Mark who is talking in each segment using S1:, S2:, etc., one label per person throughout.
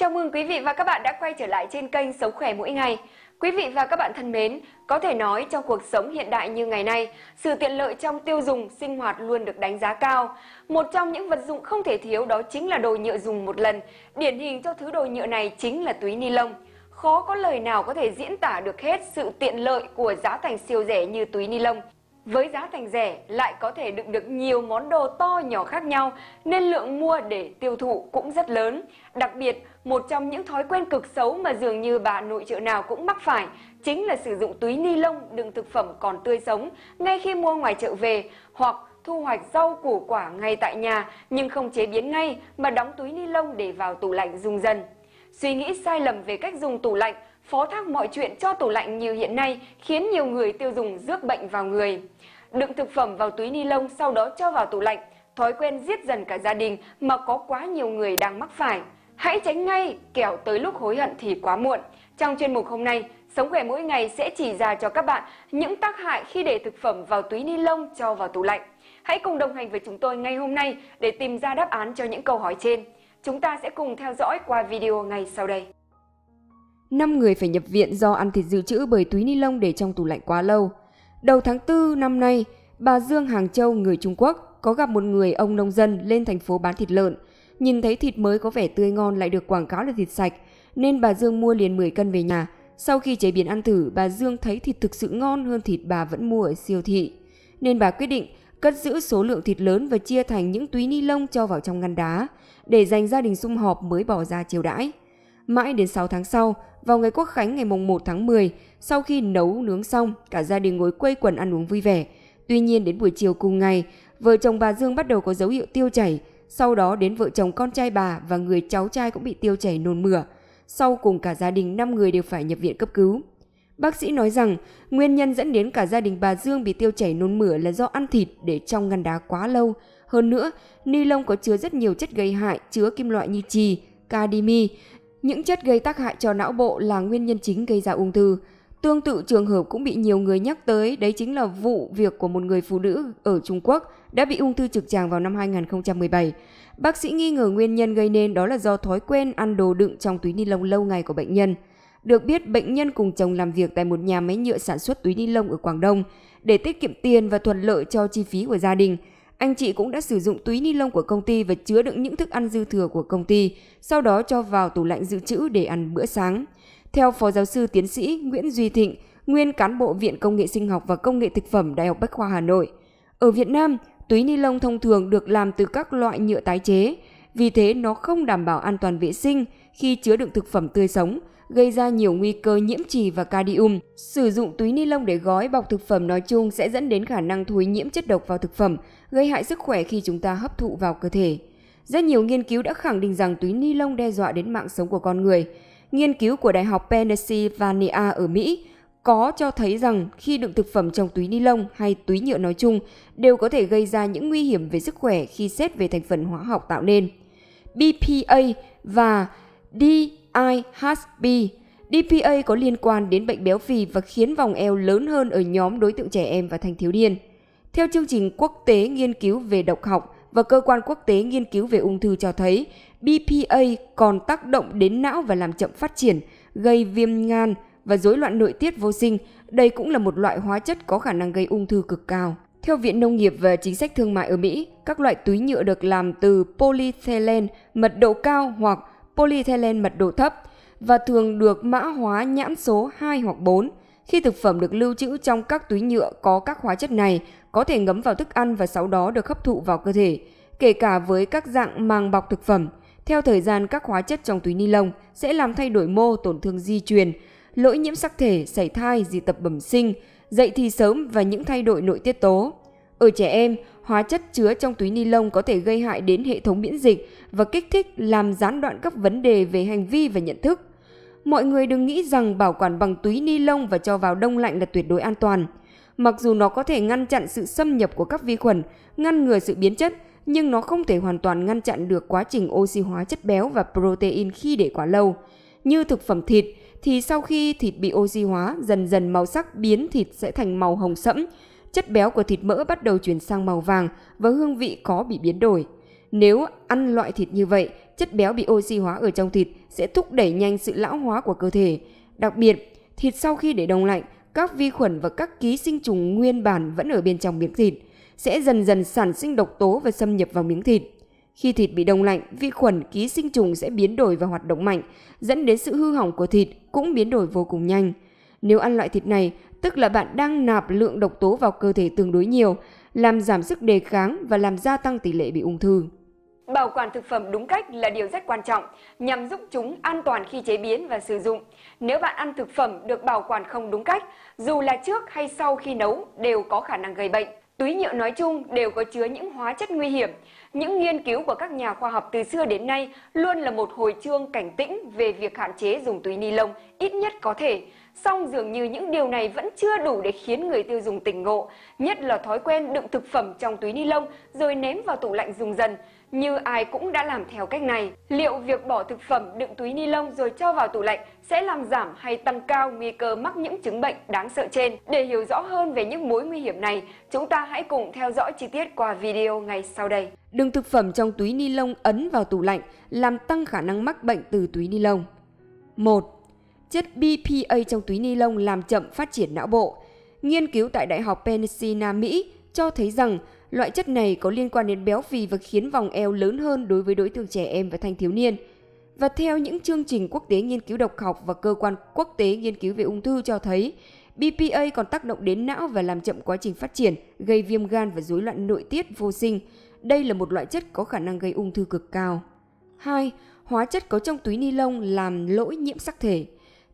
S1: Chào mừng quý vị và các bạn đã quay trở lại trên kênh Sống Khỏe Mỗi Ngày. Quý vị và các bạn thân mến, có thể nói trong cuộc sống hiện đại như ngày nay, sự tiện lợi trong tiêu dùng, sinh hoạt luôn được đánh giá cao. Một trong những vật dụng không thể thiếu đó chính là đồ nhựa dùng một lần. Điển hình cho thứ đồ nhựa này chính là túi ni lông. Khó có lời nào có thể diễn tả được hết sự tiện lợi của giá thành siêu rẻ như túi ni lông. Với giá thành rẻ lại có thể đựng được nhiều món đồ to nhỏ khác nhau nên lượng mua để tiêu thụ cũng rất lớn. Đặc biệt, một trong những thói quen cực xấu mà dường như bà nội trợ nào cũng mắc phải chính là sử dụng túi ni lông đựng thực phẩm còn tươi sống ngay khi mua ngoài chợ về hoặc thu hoạch rau củ quả ngay tại nhà nhưng không chế biến ngay mà đóng túi ni lông để vào tủ lạnh dùng dần. Suy nghĩ sai lầm về cách dùng tủ lạnh phó thác mọi chuyện cho tủ lạnh như hiện nay khiến nhiều người tiêu dùng rước bệnh vào người. Đựng thực phẩm vào túi ni lông sau đó cho vào tủ lạnh, thói quen giết dần cả gia đình mà có quá nhiều người đang mắc phải. Hãy tránh ngay, kẻo tới lúc hối hận thì quá muộn. Trong chuyên mục hôm nay, Sống khỏe mỗi ngày sẽ chỉ ra cho các bạn những tác hại khi để thực phẩm vào túi ni lông cho vào tủ lạnh. Hãy cùng đồng hành với chúng tôi ngay hôm nay để tìm ra đáp án cho những câu hỏi trên. Chúng ta sẽ cùng theo dõi qua video ngay sau đây. 5 người phải nhập viện do ăn thịt dự trữ bởi túi ni lông để trong tủ lạnh quá lâu. Đầu tháng 4 năm nay, bà Dương Hàng Châu, người Trung Quốc, có gặp một người ông nông dân lên thành phố bán thịt lợn. Nhìn thấy thịt mới có vẻ tươi ngon lại được quảng cáo là thịt sạch, nên bà Dương mua liền 10 cân về nhà. Sau khi chế biến ăn thử, bà Dương thấy thịt thực sự ngon hơn thịt bà vẫn mua ở siêu thị. Nên bà quyết định cất giữ số lượng thịt lớn và chia thành những túi ni lông cho vào trong ngăn đá, để dành gia đình sum họp mới bỏ ra chiều đãi. Mãi đến 6 tháng sau, vào ngày Quốc Khánh ngày 1 tháng 10, sau khi nấu nướng xong, cả gia đình ngồi quây quần ăn uống vui vẻ. Tuy nhiên đến buổi chiều cùng ngày, vợ chồng bà Dương bắt đầu có dấu hiệu tiêu chảy, sau đó đến vợ chồng con trai bà và người cháu trai cũng bị tiêu chảy nôn mửa. Sau cùng cả gia đình 5 người đều phải nhập viện cấp cứu. Bác sĩ nói rằng nguyên nhân dẫn đến cả gia đình bà Dương bị tiêu chảy nôn mửa là do ăn thịt để trong ngăn đá quá lâu. Hơn nữa, ni lông có chứa rất nhiều chất gây hại chứa kim loại như chì, cadimi, những chất gây tác hại cho não bộ là nguyên nhân chính gây ra ung thư. Tương tự trường hợp cũng bị nhiều người nhắc tới, đấy chính là vụ việc của một người phụ nữ ở Trung Quốc đã bị ung thư trực tràng vào năm 2017. Bác sĩ nghi ngờ nguyên nhân gây nên đó là do thói quen ăn đồ đựng trong túi ni lông lâu ngày của bệnh nhân. Được biết, bệnh nhân cùng chồng làm việc tại một nhà máy nhựa sản xuất túi ni lông ở Quảng Đông để tiết kiệm tiền và thuận lợi cho chi phí của gia đình – anh chị cũng đã sử dụng túi ni lông của công ty và chứa đựng những thức ăn dư thừa của công ty, sau đó cho vào tủ lạnh dự trữ để ăn bữa sáng. Theo Phó Giáo sư Tiến sĩ Nguyễn Duy Thịnh, nguyên cán bộ Viện Công nghệ Sinh học và Công nghệ Thực phẩm Đại học Bách khoa Hà Nội, ở Việt Nam, túi ni lông thông thường được làm từ các loại nhựa tái chế, vì thế nó không đảm bảo an toàn vệ sinh khi chứa đựng thực phẩm tươi sống gây ra nhiều nguy cơ nhiễm trì và cardium. Sử dụng túi ni lông để gói bọc thực phẩm nói chung sẽ dẫn đến khả năng thối nhiễm chất độc vào thực phẩm, gây hại sức khỏe khi chúng ta hấp thụ vào cơ thể. Rất nhiều nghiên cứu đã khẳng định rằng túi ni lông đe dọa đến mạng sống của con người. Nghiên cứu của Đại học Pennsylvania ở Mỹ có cho thấy rằng khi đựng thực phẩm trong túi ni lông hay túi nhựa nói chung đều có thể gây ra những nguy hiểm về sức khỏe khi xét về thành phần hóa học tạo nên. BPA và DIHB. DPA có liên quan đến bệnh béo phì và khiến vòng eo lớn hơn ở nhóm đối tượng trẻ em và thanh thiếu niên. Theo chương trình quốc tế nghiên cứu về độc học và cơ quan quốc tế nghiên cứu về ung thư cho thấy, BPA còn tác động đến não và làm chậm phát triển, gây viêm gan và rối loạn nội tiết vô sinh. Đây cũng là một loại hóa chất có khả năng gây ung thư cực cao. Theo Viện Nông nghiệp và Chính sách Thương mại ở Mỹ, các loại túi nhựa được làm từ polyethylene mật độ cao hoặc polyethylene mật độ thấp và thường được mã hóa nhãn số 2 hoặc 4. Khi thực phẩm được lưu trữ trong các túi nhựa có các hóa chất này, có thể ngấm vào thức ăn và sau đó được hấp thụ vào cơ thể, kể cả với các dạng màng bọc thực phẩm. Theo thời gian, các hóa chất trong túi ni lông sẽ làm thay đổi mô, tổn thương di truyền, lỗi nhiễm sắc thể, sảy thai, dị tập bẩm sinh, dậy thì sớm và những thay đổi nội tiết tố. Ở trẻ em, hóa chất chứa trong túi ni lông có thể gây hại đến hệ thống miễn dịch và kích thích làm gián đoạn các vấn đề về hành vi và nhận thức. Mọi người đừng nghĩ rằng bảo quản bằng túi ni lông và cho vào đông lạnh là tuyệt đối an toàn. Mặc dù nó có thể ngăn chặn sự xâm nhập của các vi khuẩn, ngăn ngừa sự biến chất, nhưng nó không thể hoàn toàn ngăn chặn được quá trình oxy hóa chất béo và protein khi để quá lâu. Như thực phẩm thịt, thì sau khi thịt bị oxy hóa, dần dần màu sắc biến thịt sẽ thành màu hồng sẫm, chất béo của thịt mỡ bắt đầu chuyển sang màu vàng và hương vị có bị biến đổi. Nếu ăn loại thịt như vậy, chất béo bị oxy hóa ở trong thịt sẽ thúc đẩy nhanh sự lão hóa của cơ thể. Đặc biệt, thịt sau khi để đông lạnh, các vi khuẩn và các ký sinh trùng nguyên bản vẫn ở bên trong miếng thịt, sẽ dần dần sản sinh độc tố và xâm nhập vào miếng thịt. Khi thịt bị đông lạnh, vi khuẩn, ký sinh trùng sẽ biến đổi và hoạt động mạnh, dẫn đến sự hư hỏng của thịt cũng biến đổi vô cùng nhanh. Nếu ăn loại thịt này, tức là bạn đang nạp lượng độc tố vào cơ thể tương đối nhiều, làm giảm sức đề kháng và làm gia tăng tỷ lệ bị ung thư. Bảo quản thực phẩm đúng cách là điều rất quan trọng nhằm giúp chúng an toàn khi chế biến và sử dụng. Nếu bạn ăn thực phẩm được bảo quản không đúng cách, dù là trước hay sau khi nấu đều có khả năng gây bệnh. Túi nhựa nói chung đều có chứa những hóa chất nguy hiểm. Những nghiên cứu của các nhà khoa học từ xưa đến nay luôn là một hồi chuông cảnh tĩnh về việc hạn chế dùng túi ni lông ít nhất có thể Song dường như những điều này vẫn chưa đủ để khiến người tiêu dùng tỉnh ngộ, nhất là thói quen đựng thực phẩm trong túi ni lông rồi ném vào tủ lạnh dùng dần, như ai cũng đã làm theo cách này. Liệu việc bỏ thực phẩm đựng túi ni lông rồi cho vào tủ lạnh sẽ làm giảm hay tăng cao nguy cơ mắc những chứng bệnh đáng sợ trên? Để hiểu rõ hơn về những mối nguy hiểm này, chúng ta hãy cùng theo dõi chi tiết qua video ngay sau đây. Đựng thực phẩm trong túi ni lông ấn vào tủ lạnh làm tăng khả năng mắc bệnh từ túi ni lông. 1 chất BPA trong túi ni lông làm chậm phát triển não bộ. Nghiên cứu tại Đại học Pennsylvania, Mỹ cho thấy rằng loại chất này có liên quan đến béo phì và khiến vòng eo lớn hơn đối với đối tượng trẻ em và thanh thiếu niên. Và theo những chương trình quốc tế nghiên cứu độc học và cơ quan quốc tế nghiên cứu về ung thư cho thấy, BPA còn tác động đến não và làm chậm quá trình phát triển, gây viêm gan và rối loạn nội tiết vô sinh. Đây là một loại chất có khả năng gây ung thư cực cao. 2. Hóa chất có trong túi ni lông làm lỗi nhiễm sắc thể.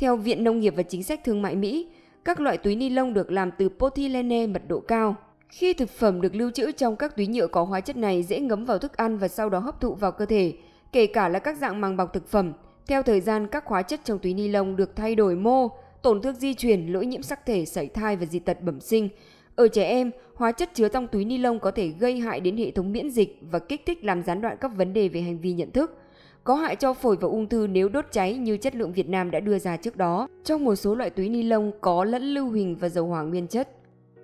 S1: Theo Viện Nông nghiệp và Chính sách Thương mại Mỹ, các loại túi ni lông được làm từ polyethylene mật độ cao. Khi thực phẩm được lưu trữ trong các túi nhựa có hóa chất này dễ ngấm vào thức ăn và sau đó hấp thụ vào cơ thể, kể cả là các dạng màng bọc thực phẩm. Theo thời gian, các hóa chất trong túi ni lông được thay đổi mô, tổn thương di truyền, lỗi nhiễm sắc thể, sảy thai và dị tật bẩm sinh. Ở trẻ em, hóa chất chứa trong túi ni lông có thể gây hại đến hệ thống miễn dịch và kích thích làm gián đoạn các vấn đề về hành vi nhận thức có hại cho phổi và ung thư nếu đốt cháy như chất lượng Việt Nam đã đưa ra trước đó trong một số loại túi ni lông có lẫn lưu huỳnh và dầu hỏa nguyên chất.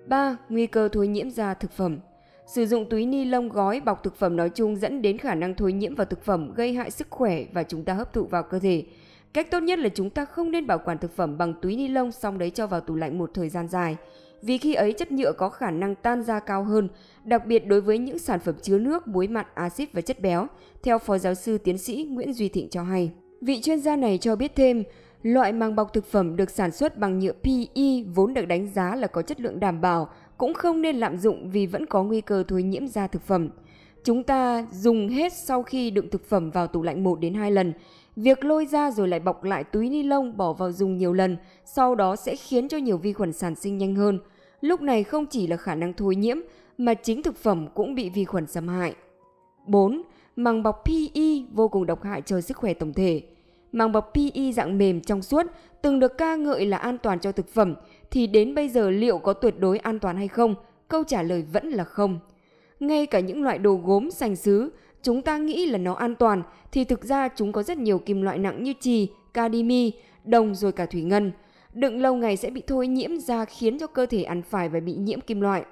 S1: 3. Nguy cơ thối nhiễm ra thực phẩm Sử dụng túi ni lông gói bọc thực phẩm nói chung dẫn đến khả năng thối nhiễm vào thực phẩm gây hại sức khỏe và chúng ta hấp thụ vào cơ thể, Cách tốt nhất là chúng ta không nên bảo quản thực phẩm bằng túi ni lông xong đấy cho vào tủ lạnh một thời gian dài, vì khi ấy chất nhựa có khả năng tan ra cao hơn, đặc biệt đối với những sản phẩm chứa nước, muối mặn, axit và chất béo, theo Phó Giáo sư Tiến sĩ Nguyễn Duy Thịnh cho hay. Vị chuyên gia này cho biết thêm, loại màng bọc thực phẩm được sản xuất bằng nhựa PE vốn được đánh giá là có chất lượng đảm bảo, cũng không nên lạm dụng vì vẫn có nguy cơ thối nhiễm ra thực phẩm. Chúng ta dùng hết sau khi đựng thực phẩm vào tủ lạnh 1 đến 2 lần, Việc lôi ra rồi lại bọc lại túi ni lông bỏ vào dùng nhiều lần, sau đó sẽ khiến cho nhiều vi khuẩn sản sinh nhanh hơn. Lúc này không chỉ là khả năng thối nhiễm, mà chính thực phẩm cũng bị vi khuẩn xâm hại. 4. Màng bọc PE vô cùng độc hại cho sức khỏe tổng thể. Màng bọc PE dạng mềm trong suốt từng được ca ngợi là an toàn cho thực phẩm, thì đến bây giờ liệu có tuyệt đối an toàn hay không? Câu trả lời vẫn là không. Ngay cả những loại đồ gốm sành xứ chúng ta nghĩ là nó an toàn thì thực ra chúng có rất nhiều kim loại nặng như trì, cadimi, đồng rồi cả thủy ngân. Đựng lâu ngày sẽ bị thôi nhiễm ra khiến cho cơ thể ăn phải và bị nhiễm kim loại.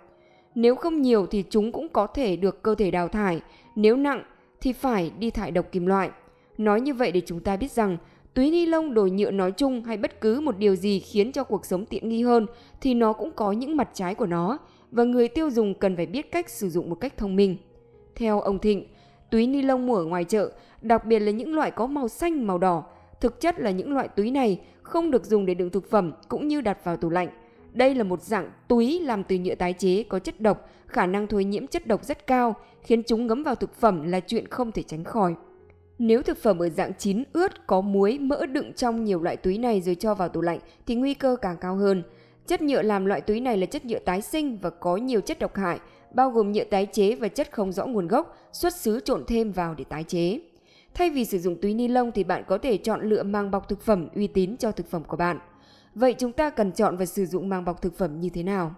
S1: Nếu không nhiều thì chúng cũng có thể được cơ thể đào thải, nếu nặng thì phải đi thải độc kim loại. Nói như vậy để chúng ta biết rằng túi ni lông đồ nhựa nói chung hay bất cứ một điều gì khiến cho cuộc sống tiện nghi hơn thì nó cũng có những mặt trái của nó và người tiêu dùng cần phải biết cách sử dụng một cách thông minh. Theo ông Thịnh, túi ni lông mua ở ngoài chợ, đặc biệt là những loại có màu xanh, màu đỏ. Thực chất là những loại túi này không được dùng để đựng thực phẩm cũng như đặt vào tủ lạnh. Đây là một dạng túi làm từ nhựa tái chế có chất độc, khả năng thôi nhiễm chất độc rất cao, khiến chúng ngấm vào thực phẩm là chuyện không thể tránh khỏi. Nếu thực phẩm ở dạng chín ướt có muối, mỡ đựng trong nhiều loại túi này rồi cho vào tủ lạnh thì nguy cơ càng cao hơn. Chất nhựa làm loại túi này là chất nhựa tái sinh và có nhiều chất độc hại, bao gồm nhựa tái chế và chất không rõ nguồn gốc, xuất xứ trộn thêm vào để tái chế. Thay vì sử dụng túi ni lông thì bạn có thể chọn lựa màng bọc thực phẩm uy tín cho thực phẩm của bạn. Vậy chúng ta cần chọn và sử dụng màng bọc thực phẩm như thế nào?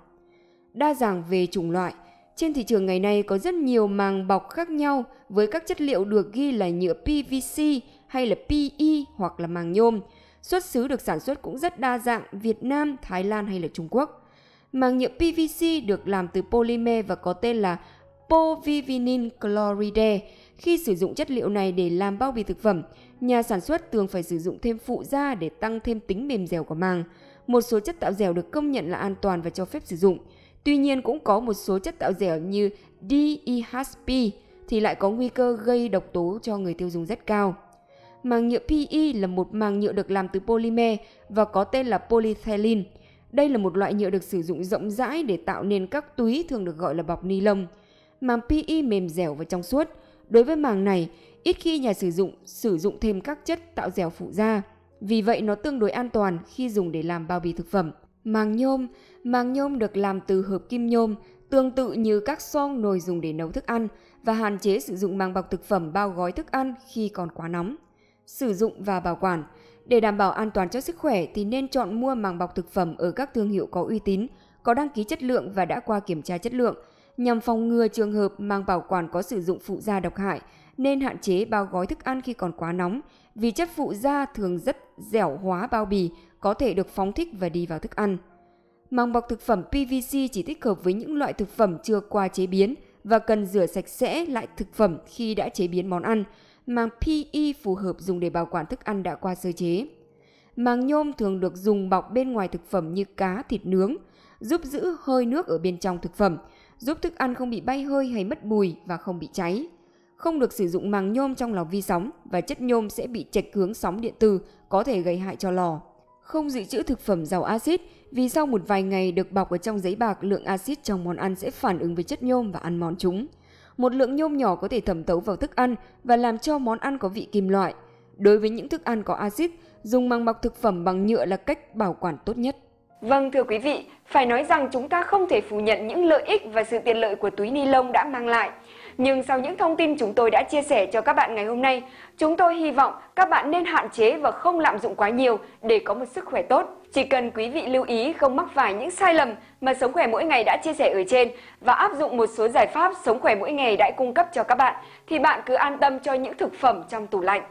S1: Đa dạng về chủng loại, trên thị trường ngày nay có rất nhiều màng bọc khác nhau với các chất liệu được ghi là nhựa PVC hay là PE hoặc là màng nhôm. Xuất xứ được sản xuất cũng rất đa dạng Việt Nam, Thái Lan hay là Trung Quốc. Màng nhựa PVC được làm từ polymer và có tên là povivinyl chloride. Khi sử dụng chất liệu này để làm bao bì thực phẩm, nhà sản xuất thường phải sử dụng thêm phụ gia để tăng thêm tính mềm dẻo của màng. Một số chất tạo dẻo được công nhận là an toàn và cho phép sử dụng. Tuy nhiên cũng có một số chất tạo dẻo như DEHP thì lại có nguy cơ gây độc tố cho người tiêu dùng rất cao. Màng nhựa PE là một màng nhựa được làm từ polymer và có tên là polyethylene. Đây là một loại nhựa được sử dụng rộng rãi để tạo nên các túi thường được gọi là bọc ni lông. Màng PE mềm dẻo và trong suốt. Đối với màng này, ít khi nhà sử dụng sử dụng thêm các chất tạo dẻo phụ da. Vì vậy nó tương đối an toàn khi dùng để làm bao bì thực phẩm. Màng nhôm, màng nhôm được làm từ hợp kim nhôm, tương tự như các xoong nồi dùng để nấu thức ăn và hạn chế sử dụng màng bọc thực phẩm bao gói thức ăn khi còn quá nóng. Sử dụng và bảo quản – để đảm bảo an toàn cho sức khỏe thì nên chọn mua màng bọc thực phẩm ở các thương hiệu có uy tín, có đăng ký chất lượng và đã qua kiểm tra chất lượng, nhằm phòng ngừa trường hợp màng bảo quản có sử dụng phụ gia độc hại, nên hạn chế bao gói thức ăn khi còn quá nóng, vì chất phụ gia thường rất dẻo hóa bao bì, có thể được phóng thích và đi vào thức ăn. Màng bọc thực phẩm PVC chỉ thích hợp với những loại thực phẩm chưa qua chế biến và cần rửa sạch sẽ lại thực phẩm khi đã chế biến món ăn, màng PE phù hợp dùng để bảo quản thức ăn đã qua sơ chế. Màng nhôm thường được dùng bọc bên ngoài thực phẩm như cá, thịt nướng, giúp giữ hơi nước ở bên trong thực phẩm, giúp thức ăn không bị bay hơi hay mất mùi và không bị cháy. Không được sử dụng màng nhôm trong lò vi sóng và chất nhôm sẽ bị chệch hướng sóng điện từ, có thể gây hại cho lò. Không dự trữ thực phẩm giàu axit vì sau một vài ngày được bọc ở trong giấy bạc lượng axit trong món ăn sẽ phản ứng với chất nhôm và ăn món chúng một lượng nhôm nhỏ có thể thẩm thấu vào thức ăn và làm cho món ăn có vị kim loại. Đối với những thức ăn có axit, dùng màng bọc thực phẩm bằng nhựa là cách bảo quản tốt nhất. Vâng thưa quý vị, phải nói rằng chúng ta không thể phủ nhận những lợi ích và sự tiện lợi của túi ni lông đã mang lại. Nhưng sau những thông tin chúng tôi đã chia sẻ cho các bạn ngày hôm nay, chúng tôi hy vọng các bạn nên hạn chế và không lạm dụng quá nhiều để có một sức khỏe tốt. Chỉ cần quý vị lưu ý không mắc phải những sai lầm mà Sống Khỏe Mỗi Ngày đã chia sẻ ở trên và áp dụng một số giải pháp Sống Khỏe Mỗi Ngày đã cung cấp cho các bạn, thì bạn cứ an tâm cho những thực phẩm trong tủ lạnh.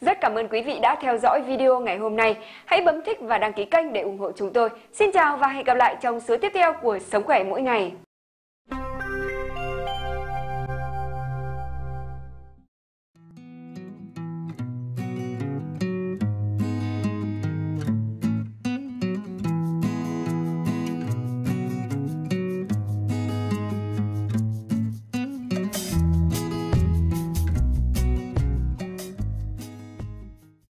S1: Rất cảm ơn quý vị đã theo dõi video ngày hôm nay. Hãy bấm thích và đăng ký kênh để ủng hộ chúng tôi. Xin chào và hẹn gặp lại trong số tiếp theo của Sống Khỏe Mỗi Ngày.